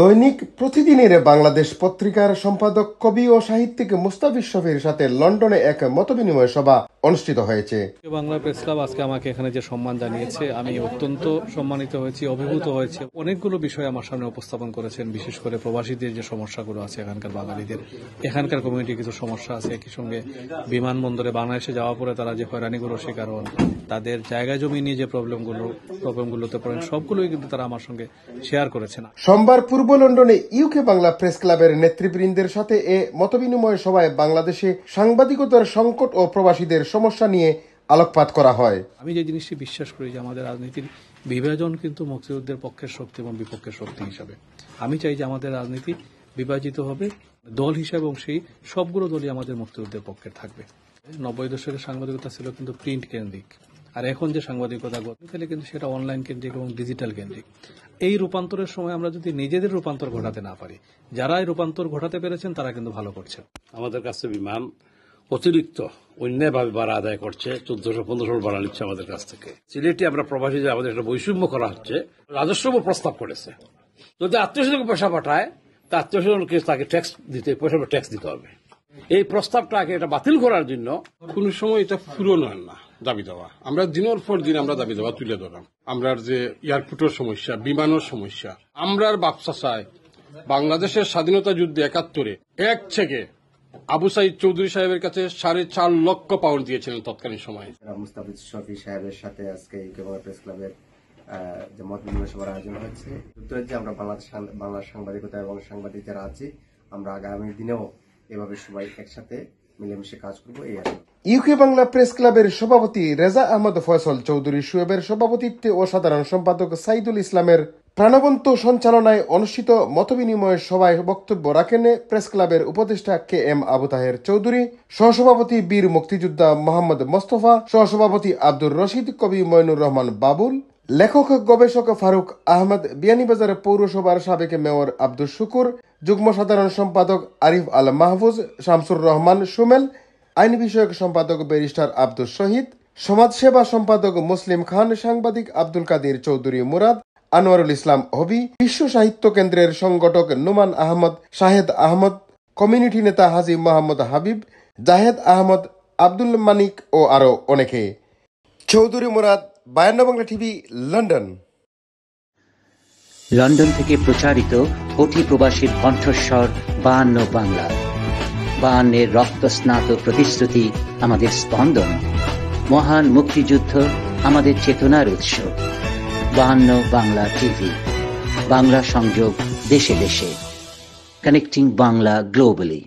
দৈনিক প্রতিদিনের বাংলাদেশ পত্রিকার সম্পাদক কবি ও সাহিত্যিক মুস্তাফিজ শফির সাথে লন্ডনে এক মতবিনিময় সভা অনুষ্ঠিত হয়েছে বাংলা প্রেস ক্লাব আজকে আমাকে এখানে যে সম্মান জানিয়েছে আমি অত্যন্ত সম্মানিত হয়েছি অভিভূত হয়েছে অনেকগুলো বিষয় আমার সামনে উপস্থাপন করেছেন বিশেষ করে প্রবাসীদের যে সমস্যাগুলো আছে এখানকার বাঙালিদের এখানকার কমিউনিটি কিছু সমস্যা আছে একই সঙ্গে বিমানবন্দরে বাংলাদেশে যাওয়া পরে তারা যে হয়রানিগুলো শিকার হন তাদের জায়গা জমি নিয়ে যে প্রবলেমগুলো প্রবলেমগুলোতে পড়েন সবগুলোই কিন্তু তারা আমার সঙ্গে শেয়ার করেছে না সোমবার পূর্ব লন্ডনে ইউকে বাংলা প্রেস ক্লাবের নেতৃবৃন্দের সাথে এ মতবিনিময় সভায় বাংলাদেশে সাংবাদিকতার সংকট ও প্রবাসীদের সমস্যা নিয়ে আলোকপাত করা হয় আমি যে জিনিসটি বিশ্বাস করি যে আমাদের রাজনীতির বিভাজন কিন্তু মুক্তিযুদ্ধের পক্ষের শক্তি এবং বিপক্ষের শক্তি হিসাবে আমি চাই যে আমাদের রাজনীতি বিভাজিত হবে দল হিসাবে এবং সেই সবগুলো দলই আমাদের মুক্তিযুদ্ধের পক্ষে থাকবে নব্বই দশকের সাংবাদিকতা ছিল কিন্তু প্রিন্ট কেন্দ্রিক আর এখন যে সাংবাদিকতা গতকালে কিন্তু সেটা অনলাইন কেন্দ্রিক এবং ডিজিটাল কেন্দ্রিক এই রূপান্তরের সময় আমরা যদি নিজেদের রূপান্তর ঘটাতে না পারি যারা এই রূপান্তর ঘটাতে পেরেছেন তারা কিন্তু ভালো করছে আমাদের কাছে বিমান অতিরিক্ত অন্যায়ভাবে ভাড়া আদায় করছে চোদ্দশো পনেরোশো ভাড়া নিচ্ছে আমাদের কাছ থেকে সিলেটে আমরা প্রবাসী যে আমাদের একটা বৈষম্য করা হচ্ছে রাজস্ব প্রস্তাব করেছে যদি আত্মীয় পয়সা পাঠায় তা আত্মীয় তাকে ট্যাক্স দিতে পয়সা ট্যাক্স দিতে হবে এই প্রস্তাবটাকে এটা বাতিল করার জন্য কোনো সময় এটা পূরণ হয় না দাবি দেওয়া আমরা দিনের পর দিন আমরা দাবি দেওয়া তুলে ধরলাম আমরা যে এয়ারপোর্টের সমস্যা বিমানের সমস্যা আমরা বাপসা চাই বাংলাদেশের স্বাধীনতা যুদ্ধে একাত্তরে এক থেকে আবু সাইদ চৌধুরী সাহেবের কাছে সাড়ে চার লক্ষ পাউন্ড দিয়েছিলেন তৎকালীন সময়ে মুস্তাফিজ শফি সাহেবের সাথে আজকে প্রেস ক্লাবের যে মত বিনিময় সভার আয়োজন হয়েছে যুক্তরাজ্যে আমরা বাংলাদেশ বাংলার সাংবাদিকতা এবং সাংবাদিক যারা আছি আমরা আগামী দিনেও এভাবে সবাই একসাথে মিলেমিশে কাজ করবো এই আর ইউকে বাংলা প্রেস ক্লাবের সভাপতি রেজা আহমদ ফয়সল চৌধুরী সুয়েবের সভাপতিত্বে ও সাধারণ সম্পাদক সাইদুল ইসলামের প্রাণবন্ত সঞ্চালনায় অনুষ্ঠিত মতবিনিময় সভায় বক্তব্য রাখেন প্রেস ক্লাবের উপদেষ্টা কে এম আবু তাহের চৌধুরী সহসভাপতি বীর মুক্তিযোদ্ধা মোহাম্মদ মোস্তফা সহসভাপতি আব্দুর রশিদ কবি ময়নুর রহমান বাবুল লেখক গবেষক ফারুক আহমদ বিয়ানীবাজার পৌরসভার সাবেক মেয়র আব্দুল শুকুর যুগ্ম সাধারণ সম্পাদক আরিফ আল মাহফুজ শামসুর রহমান সুমেল আইন বিষয়ক সম্পাদক ব্যারিস্টার আব্দুল শহীদ সমাজসেবা সম্পাদক মুসলিম খান সাংবাদিক আব্দুল কাদির চৌধুরী মুরাদ আনোয়ারুল ইসলাম হবি বিশ্ব সাহিত্য কেন্দ্রের সংগঠক নুমান আহমদ শাহেদ আহমদ কমিউনিটি নেতা হাজি মোহাম্মদ হাবিব জাহেদ আহমদ আব্দুল মানিক ও আরও অনেকে চৌধুরী মুরাদ বায়ান্ন বাংলা টিভি লন্ডন লন্ডন থেকে প্রচারিত অতি প্রবাসীর কণ্ঠস্বর বায়ান্ন বাংলা বায়ান্নের স্নাত প্রতিশ্রুতি আমাদের স্পন্দন মহান মুক্তিযুদ্ধ আমাদের চেতনার উৎস বায়ান্ন বাংলা টিভি বাংলা সংযোগ দেশে দেশে কানেক্টিং বাংলা গ্লোবালি